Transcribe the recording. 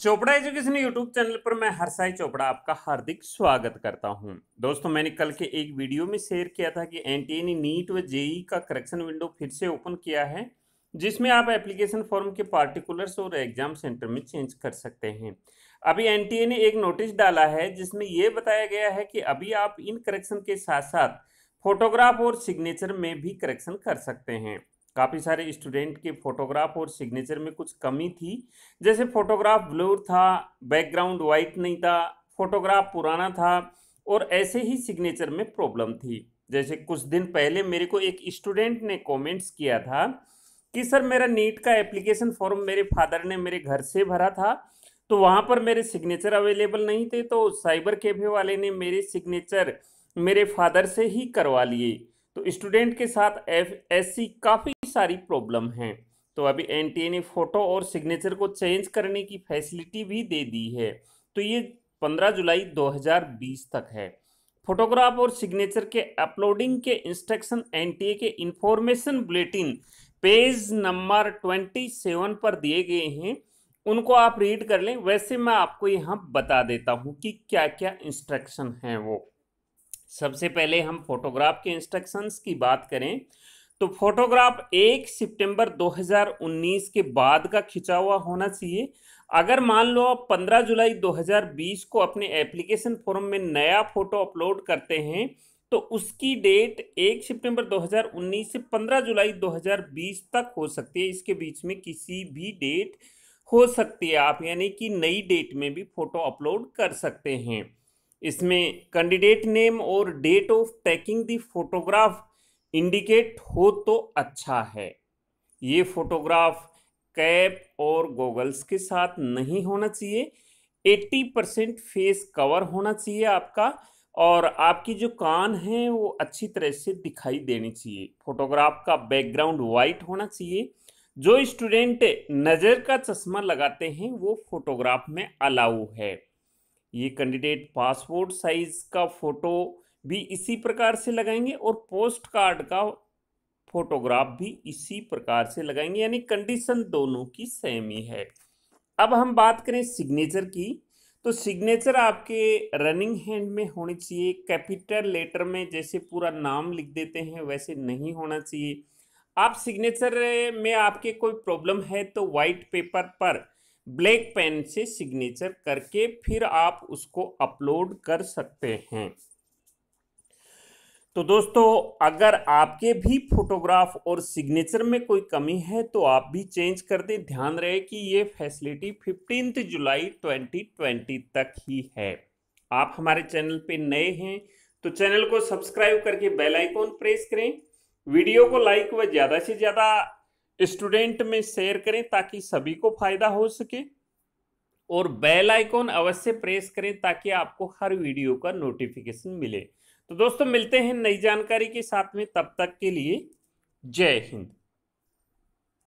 Chopra education YouTube channel पर मैं हरसाई चोपड़ा आपका हार्दिक स्वागत करता हूं दोस्तों मैंने कल के एक वीडियो में शेयर किया था कि एन टी नीट व जेई e का करेक्शन विंडो फिर से ओपन किया है जिसमें आप एप्लीकेशन फॉर्म के पार्टिकुलर्स और एग्जाम सेंटर में चेंज कर सकते हैं अभी एन टी ने एक नोटिस डाला है जिसमें यह बताया गया है कि अभी आप इन करेक्शन के साथ साथ फोटोग्राफ और सिग्नेचर में भी करेक्शन कर सकते हैं काफ़ी सारे स्टूडेंट के फोटोग्राफ और सिग्नेचर में कुछ कमी थी जैसे फोटोग्राफ ब्लूर था बैकग्राउंड वाइट नहीं था फोटोग्राफ पुराना था और ऐसे ही सिग्नेचर में प्रॉब्लम थी जैसे कुछ दिन पहले मेरे को एक स्टूडेंट ने कमेंट्स किया था कि सर मेरा नीट का एप्लीकेशन फॉर्म मेरे फादर ने मेरे घर से भरा था तो वहाँ पर मेरे सिग्नेचर अवेलेबल नहीं थे तो साइबर कैफे वाले ने मेरे सिग्नेचर मेरे फादर से ही करवा लिए तो स्टूडेंट के साथ ऐसी काफ़ी सारी प्रॉब्लम हैं तो अभी एन ने e फ़ोटो और सिग्नेचर को चेंज करने की फैसिलिटी भी दे दी है तो ये 15 जुलाई 2020 तक है फोटोग्राफ और सिग्नेचर के अपलोडिंग के इंस्ट्रक्शन एन e के इंफॉर्मेशन बुलेटिन पेज नंबर 27 पर दिए गए हैं उनको आप रीड कर लें वैसे मैं आपको यहाँ बता देता हूँ कि क्या क्या इंस्ट्रक्शन हैं वो सबसे पहले हम फोटोग्राफ के इंस्ट्रक्शंस की बात करें तो फोटोग्राफ एक सितंबर 2019 के बाद का खिंचा हुआ होना चाहिए अगर मान लो आप 15 जुलाई 2020 को अपने एप्लीकेशन फॉर्म में नया फोटो अपलोड करते हैं तो उसकी डेट एक सितंबर 2019 से 15 जुलाई 2020 तक हो सकती है इसके बीच में किसी भी डेट हो सकती है आप यानी कि नई डेट में भी फोटो अपलोड कर सकते हैं इसमें कैंडिडेट नेम और date of taking the photograph indicate हो तो अच्छा है ये फोटोग्राफ कैप और गोगल्स के साथ नहीं होना चाहिए 80 परसेंट फेस कवर होना चाहिए आपका और आपकी जो कान है वो अच्छी तरह से दिखाई देनी चाहिए फोटोग्राफ का बैकग्राउंड वाइट होना चाहिए जो स्टूडेंट नज़र का चश्मा लगाते हैं वो फोटोग्राफ में अलाउ है ये कैंडिडेट पासपोर्ट साइज़ का फ़ोटो भी इसी प्रकार से लगाएंगे और पोस्ट कार्ड का फोटोग्राफ भी इसी प्रकार से लगाएंगे यानी कंडीशन दोनों की सेम ही है अब हम बात करें सिग्नेचर की तो सिग्नेचर आपके रनिंग हैंड में होनी चाहिए कैपिटल लेटर में जैसे पूरा नाम लिख देते हैं वैसे नहीं होना चाहिए आप सिग्नेचर में आपके कोई प्रॉब्लम है तो वाइट पेपर पर ब्लैक पेन से सिग्नेचर करके फिर आप उसको अपलोड कर सकते हैं तो दोस्तों अगर आपके भी फोटोग्राफ और सिग्नेचर में कोई कमी है तो आप भी चेंज कर दें ध्यान रहे कि ये फैसिलिटी फिफ्टीन जुलाई 2020 तक ही है आप हमारे चैनल पे नए हैं तो चैनल को सब्सक्राइब करके बेल आइकॉन प्रेस करें वीडियो को लाइक व ज़्यादा से ज़्यादा स्टूडेंट में शेयर करें ताकि सभी को फायदा हो सके और बेल आइकॉन अवश्य प्रेस करें ताकि आपको हर वीडियो का नोटिफिकेशन मिले तो दोस्तों मिलते हैं नई जानकारी के साथ में तब तक के लिए जय हिंद